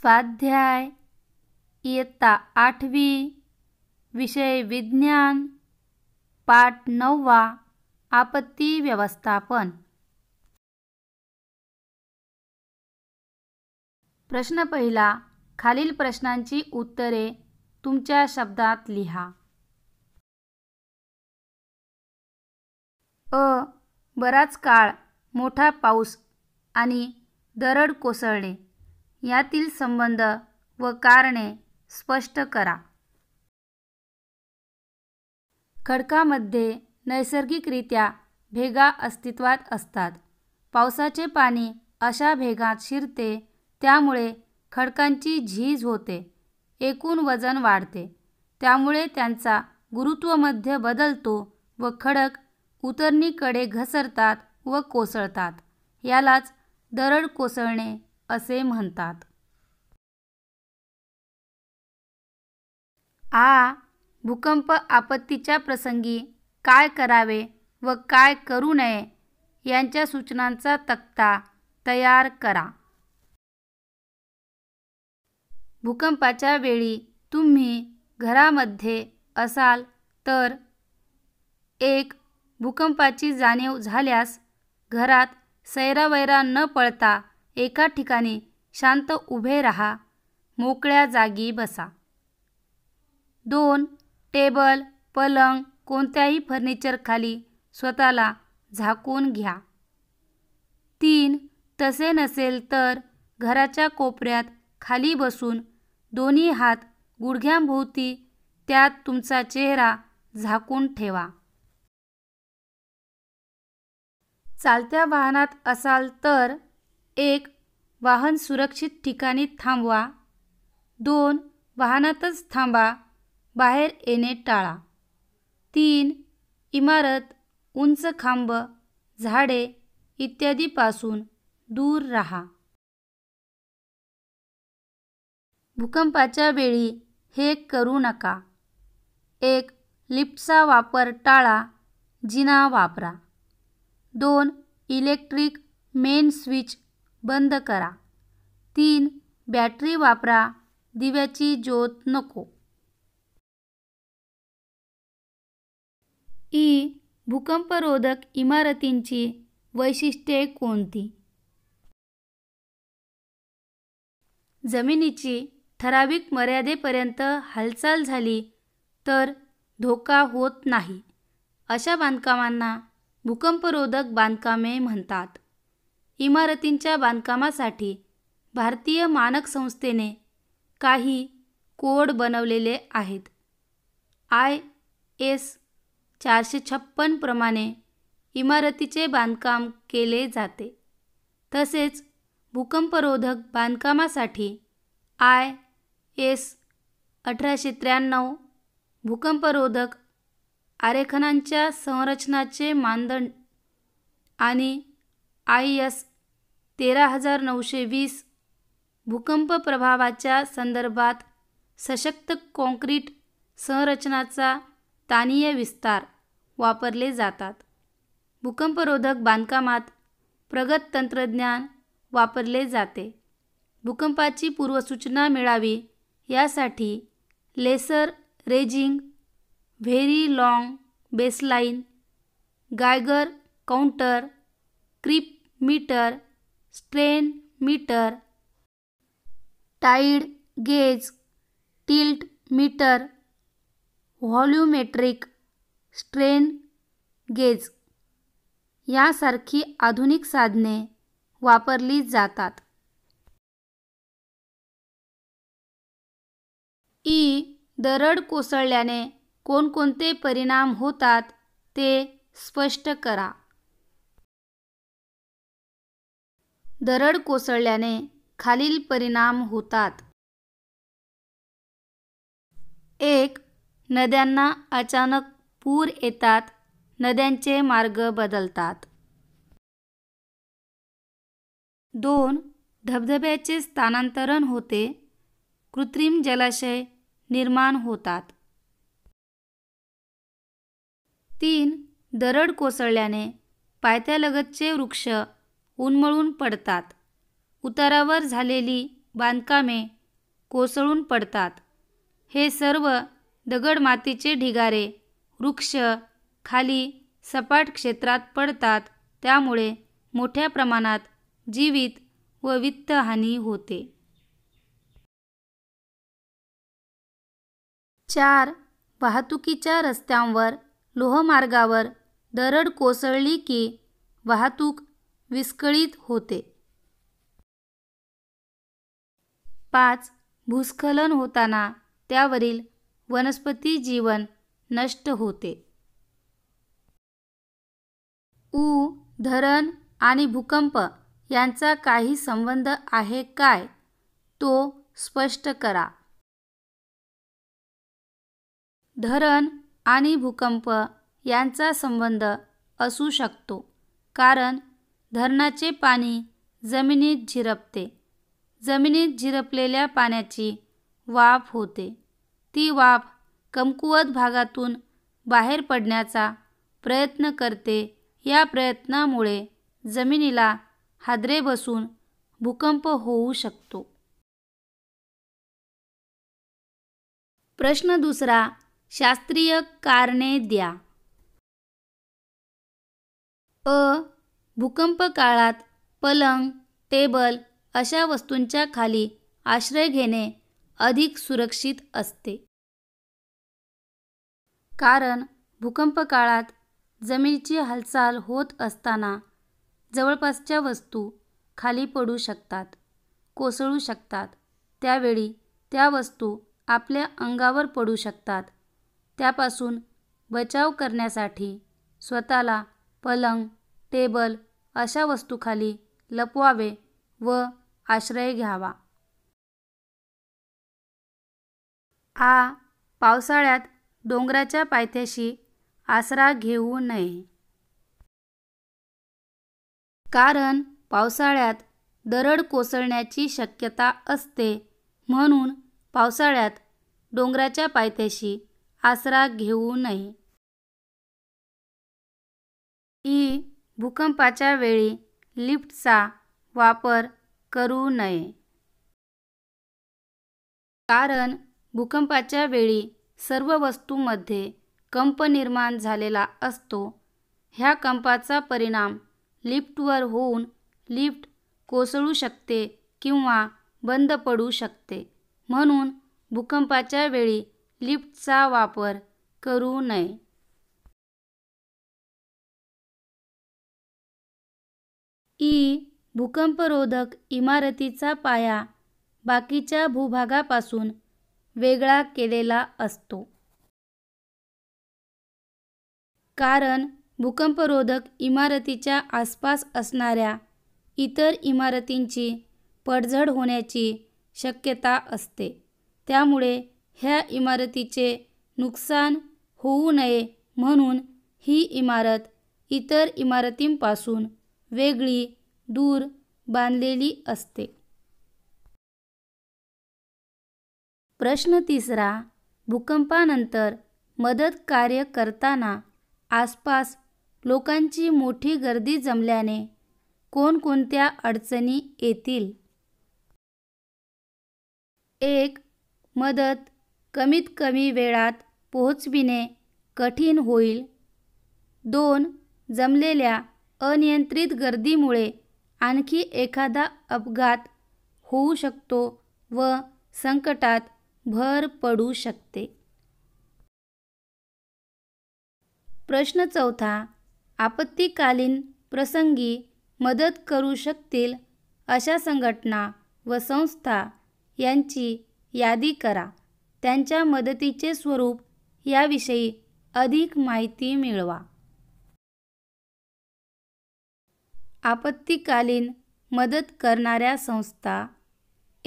स्वाध्याय इयत्ता आठवी विषय विज्ञान पाठ नववा आपत्ती व्यवस्थापन प्रश्न पहिला खालील प्रश्नांची उत्तरे तुमच्या शब्दात लिहा अ बराच काळ मोठा पाऊस आणि दरड कोसळणे यातील संबंध व कारणे स्पष्ट करा खडकामध्ये नैसर्गिकरित्या भेगा अस्तित्वात असतात पावसाचे पाणी अशा भेगात शिरते त्यामुळे खडकांची झीज होते एकूण वजन वाढते त्यामुळे त्यांचा गुरुत्वमध्ये बदलतो व खडक उतरणीकडे घसरतात व कोसळतात यालाच दरड कोसळणे असे म्हणतात आ भूकंप आपत्तीच्या प्रसंगी काय करावे व काय करू नये यांच्या सूचनांचा तक्ता तयार करा भूकंपाच्या वेळी तुम्ही घरामध्ये असाल तर एक भूकंपाची जाणीव झाल्यास घरात सैरावैरा न पळता एका ठिकाणी शांत उभे राहा मोकळ्या जागी बसा दोन टेबल पलंग कोणत्याही खाली स्वतःला झाकून घ्या तीन तसे नसेल तर घराच्या कोपऱ्यात खाली बसून दोन्ही हात गुडघ्यांभोवती त्यात तुमचा चेहरा झाकून ठेवा चालत्या वाहनात असाल तर एक वाहन सुरक्षित ठिकाणी थांबवा दोन वाहनातच थांबा बाहेर येणे टाळा तीन इमारत उंच खांब झाडे इत्यादीपासून दूर राहा भूकंपाच्या वेळी हे करू नका एक लिफ्टचा वापर टाळा जिना वापरा दोन इलेक्ट्रिक मेन स्विच बंद करा तीन बॅटरी वापरा दिव्याची ज्योत नको ई भूकंपरोधक इमारतींची वैशिष्ट्ये कोणती जमिनीची ठराविक मर्यादेपर्यंत हालचाल झाली तर धोका होत नाही अशा बांधकामांना भूकंपरोधक बांधकामे म्हणतात इमारतींच्या बांधकामासाठी भारतीय मानक संस्थेने काही कोड बनवलेले आहेत आय एस चारशे छप्पनप्रमाणे इमारतीचे बांधकाम केले जाते तसेच भूकंपरोधक बांधकामासाठी आय एस अठराशे त्र्याण्णव भूकंपरोधक आरेखनांच्या संरचनाचे मानदंड आणि आय एस तेरा हजार नऊशे वीस भूकंप प्रभावाच्या संदर्भात सशक्त काँक्रीट संरचनाचा तानीय विस्तार वापरले जातात भूकंपरोधक बांधकामात प्रगत तंत्रज्ञान वापरले जाते भूकंपाची पूर्वसूचना मिळावी यासाठी laser ranging very long baseline Geiger counter creep meter strain meter tide gauge tilt meter volumetric strain gauge यासारखी आधुनिक साधने वापरली जातात ई दरड कोसळल्याने कोणकोणते परिणाम होतात ते स्पष्ट करा दरड कोसळल्याने खालील परिणाम होतात एक नद्यांना अचानक पूर येतात नद्यांचे मार्ग बदलतात दोन धबधब्याचे स्थानांतरण होते कृत्रिम जलाशय निर्माण होतात तीन दरड कोसळल्याने पायथ्यालगतचे वृक्ष उन्मळून पडतात उतारावर झालेली बांधकामे कोसळून पडतात हे सर्व दगड मातीचे ढिगारे वृक्ष खाली सपाट क्षेत्रात पडतात त्यामुळे मोठ्या प्रमाणात जीवित व वित्तहानी होते चार वाहतुकीच्या रस्त्यांवर लोहमार्गावर दरड कोसळली की वाहतूक विस्कळीत होते पाच भूस्खलन होताना त्यावरील वनस्पती जीवन नष्ट होते ऊ धरण आणि भूकंप यांचा काही संबंध आहे काय तो स्पष्ट करा धरण आणि भूकंप यांचा संबंध असू शकतो कारण धरणाचे पाणी जमिनीत झिरपते जमिनीत झिरपलेल्या पाण्याची वाफ होते ती वाफ कमकुवत भागातून बाहेर पडण्याचा प्रयत्न करते या प्रयत्नामुळे जमिनीला हादरे बसून भूकंप होऊ शकतो प्रश्न दुसरा शास्त्रीय कारणे द्या अ भूकंप काळात पलंग टेबल अशा वस्तूंच्या खाली आश्रय घेणे अधिक सुरक्षित असते कारण भूकंप काळात जमिनीची हालचाल होत असताना जवळपासच्या वस्तू खाली पडू शकतात कोसळू शकतात त्यावेळी त्या वस्तू आपल्या अंगावर पडू शकतात त्यापासून बचाव करण्यासाठी स्वतःला पलंग टेबल अशा वस्तूखाली लपवावे व आश्रय घ्यावा आ पावसाळ्यात डोंगराच्या पायथ्याशी आसरा घेऊ नये कारण पावसाळ्यात दरड कोसळण्याची शक्यता असते म्हणून पावसाळ्यात डोंगराच्या पायथ्याशी आसरा घेऊ नये ई भूकंपाच्या वेळी लिफ्टचा वापर करू नये कारण भूकंपाच्या वेळी सर्व वस्तूमध्ये कंप निर्माण झालेला असतो ह्या कंपाचा परिणाम लिफ्टवर होऊन लिफ्ट कोसळू शकते किंवा बंद पडू शकते म्हणून भूकंपाच्या वेळी लिफ्टचा वापर करू नये ई भूकंपरोधक इमारतीचा पाया बाकीच्या भूभागापासून वेगळा केलेला असतो. कारण भूकंपरोधक इमारतीच्या आसपास असणाऱ्या इतर इमारतींची पडझड होण्याची शक्यता असते. त्यामुळे ह्या इमारतीचे नुकसान होऊ नये म्हणून ही इमारत इतर इमारतींपासून वेगळी दूर बांधलेली असते प्रश्न तिसरा भूकंपानंतर मदत कार्य करताना आसपास लोकांची मोठी गर्दी जमल्याने कोणकोणत्या अडचणी येतील एक मदत कमीत कमी वेळात पोहोचविणे कठीण होईल दोन जमलेल्या अनियंत्रित गर्दीमुळे आणखी एखादा अपघात होऊ शकतो व संकटात भर पडू शकते प्रश्न चौथा आपत्तीकालीन प्रसंगी मदत करू शकतील अशा संघटना व संस्था यांची यादी करा त्यांच्या मदतीचे स्वरूप याविषयी अधिक माहिती मिळवा आपत्तीकालीन मदत करणाऱ्या संस्था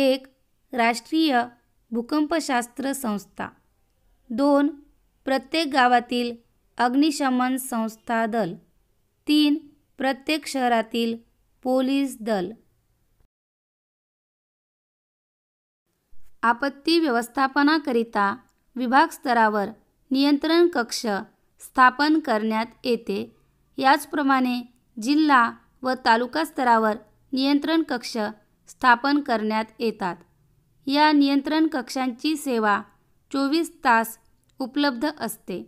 एक राष्ट्रीय भूकंपशास्त्र संस्था दोन प्रत्येक गावातील अग्निशमन संस्था दल तीन प्रत्येक शहरातील पोलीस दल आपत्ती व्यवस्थापनाकरिता विभाग स्तरावर नियंत्रण कक्ष स्थापन करण्यात येते याचप्रमाणे जिल्हा व तालुका स्तरावर नियंत्रण कक्ष स्थापन करण्यात येतात या नियंत्रण कक्षांची सेवा चोवीस तास उपलब्ध असते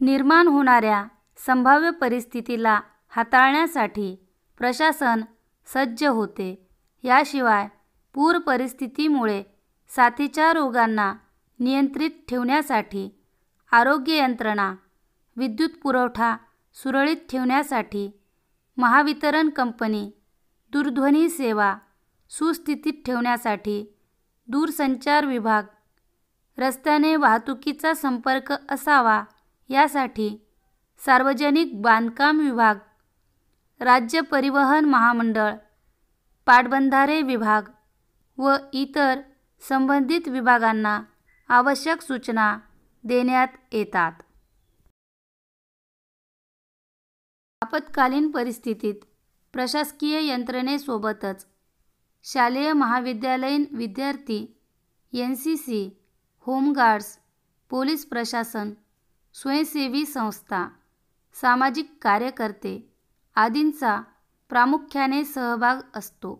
निर्माण होणाऱ्या संभाव्य परिस्थितीला हाताळण्यासाठी प्रशासन सज्ज होते याशिवाय पूर परिस्थितीमुळे साथीच्या रोगांना नियंत्रित ठेवण्यासाठी आरोग्य यंत्रणा विद्युत पुरवठा सुरळीत ठेवण्यासाठी महावितरण कंपनी दूरध्वनी सेवा सुस्थितीत ठेवण्यासाठी दूरसंचार विभाग रस्त्याने वाहतुकीचा संपर्क असावा यासाठी सार्वजनिक बांधकाम विभाग राज्य परिवहन महामंडळ पाटबंधारे विभाग व इतर संबंधित विभागांना आवश्यक सूचना देण्यात येतात आपत्कालीन परिस्थितीत प्रशासकीय यंत्रणेसोबतच शालेय महाविद्यालयीन विद्यार्थी N C C home guards police प्रशासन स्वयंसेवी संस्था सामाजिक कार्यकर्ते आदींचा प्रामुख्याने सहभाग असतो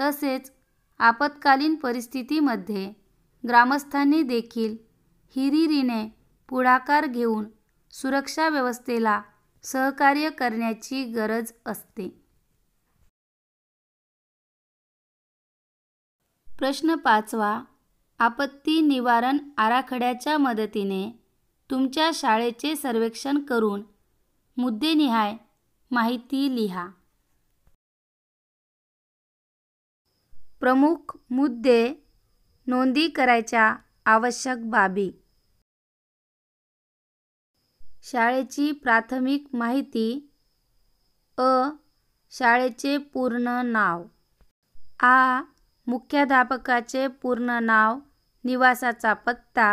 तसेच आपत्कालीन परिस्थितीमध्ये ग्रामस्थांनी देखील हिरिरीने पुढाकार घेऊन सुरक्षा व्यवस्थेला सहकार्य करण्याची गरज असते प्रश्न पाचवा आपत्ती निवारण आराखड्याच्या मदतीने तुमच्या शाळेचे सर्वेक्षण करून मुद्देनिहाय माहिती लिहा प्रमुख मुद्दे नोंदी करायच्या आवश्यक बाबी शाळेची प्राथमिक माहिती अ शाळेचे पूर्ण नाव आ मुख्याध्यापकाचे पूर्ण नाव निवासाचा पत्ता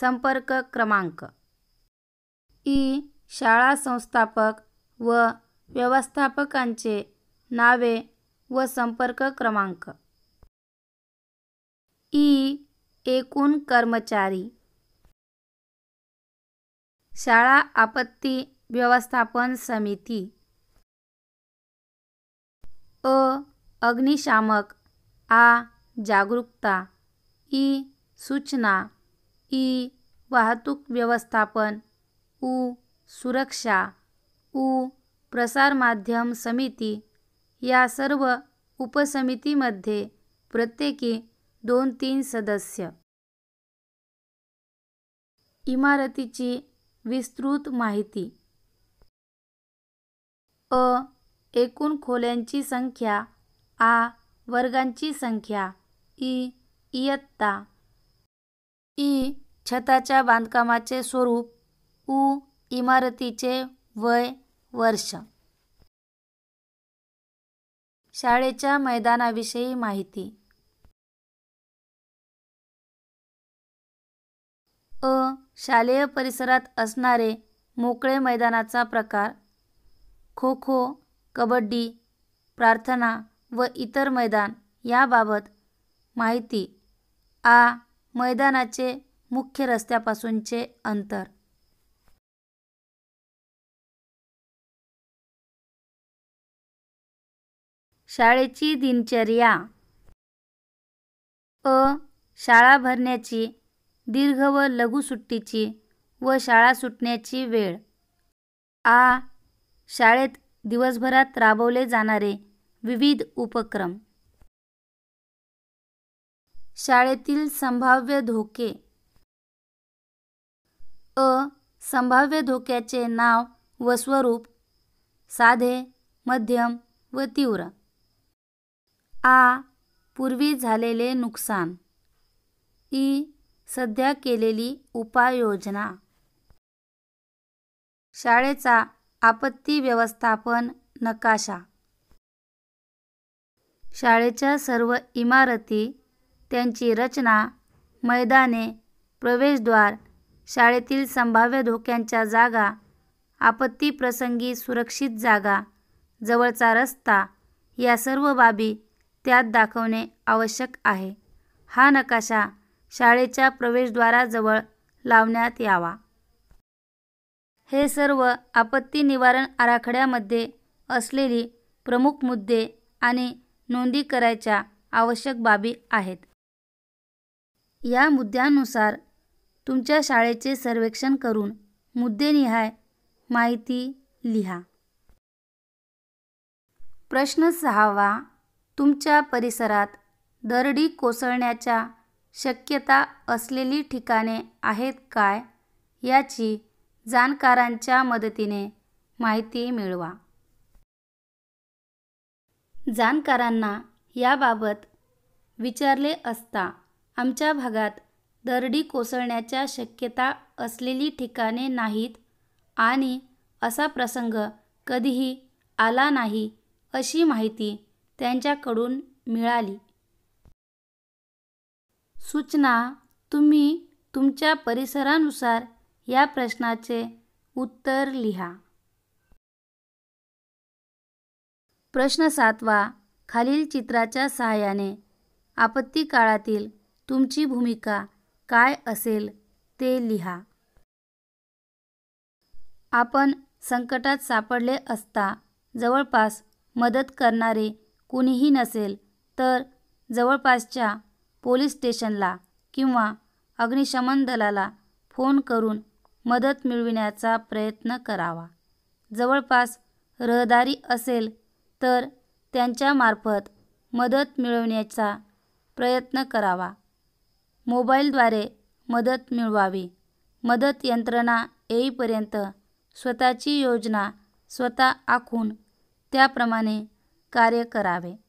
संपर्क क्रमांक ई शाळा संस्थापक व व्यवस्थापकांचे नावे व संपर्क क्रमांक ई एकूण कर्मचारी शाळा आपत्ती व्यवस्थापन समिती अ अग्निशामक आ जागरूकता ई सूचना ई वाहतूक व्यवस्थापन उ सुरक्षा उ प्रसारमाध्यम समिती या सर्व उपसमितीमध्ये प्रत्येकी दोन तीन सदस्य इमारतीची विस्तृत माहिती अ एकूण खोल्यांची संख्या आ वर्गांची संख्या इ इयत्ता ई छताच्या बांधकामाचे स्वरूप उ इमारतीचे वय वर्ष शाळेच्या मैदानाविषयी माहिती अ शालेय परिसरात असणारे मोकळे मैदानाचा प्रकार खो खो कबड्डी प्रार्थना व इतर मैदान याबाबत माहिती आ मैदानाचे मुख्य रस्त्यापासूनचे अंतर शाळेची दिनचर्या अ शाळा भरण्याची दीर्घ व लघु सुट्टीची व शाळा सुटण्याची वेळ आ शाळेत दिवसभरात राबवले जाणारे विविध उपक्रम शाळेतील संभाव्य धोके अ संभाव्य धोक्याचे नाव व स्वरूप साधे मध्यम व तीव्र आ पूर्वी झालेले नुकसान ई सध्या केलेली उपाययोजना शाळेचा आपत्ती व्यवस्थापन नकाशा शाळेच्या सर्व इमारती त्यांची रचना मैदाने प्रवेशद्वार शाळेतील संभाव्य धोक्यांच्या जागा आपत्तीप्रसंगी सुरक्षित जागा जवळचा रस्ता या सर्व बाबी त्यात दाखवणे आवश्यक आहे हा नकाशा शाळेच्या प्रवेशद्वाराजवळ लावण्यात यावा हे सर्व आपत्ती निवारण आराखड्यामध्ये असलेली प्रमुख मुद्दे आणि नोंदी करायच्या आवश्यक बाबी आहेत या मुद्द्यानुसार तुमच्या शाळेचे सर्वेक्षण करून मुद्देनिहाय माहिती लिहा प्रश्न सहावा तुमच्या परिसरात दरडी कोसळण्याच्या शक्यता असलेली ठिकाणे आहेत काय याची जाणकारांच्या मदतीने माहिती मिळवा जाणकारांना याबाबत विचारले असता आमच्या भागात दरडी कोसळण्याच्या शक्यता असलेली ठिकाणे नाहीत आणि असा प्रसंग कधीही आला नाही अशी माहिती त्यांच्याकडून मिळाली सूचना तुम्ही तुमच्या परिसरानुसार या प्रश्नाचे उत्तर लिहा प्रश्न सातवा खालील चित्राच्या सहाय्याने आपत्ती काळातील तुमची भूमिका काय असेल ते लिहा आपण संकटात सापडले असता जवळपास मदत करणारे कुणीही नसेल तर जवळपासच्या पोलीस स्टेशनला किंवा अग्निशमन दलाला फोन करून मदत मिळविण्याचा प्रयत्न करावा जवळपास रहदारी असेल तर त्यांच्यामार्फत मदत मिळवण्याचा प्रयत्न करावा मोबाईलद्वारे मदत मिळवावी मदत यंत्रणा येईपर्यंत स्वतःची योजना स्वतः आखून त्याप्रमाणे कार्य करावे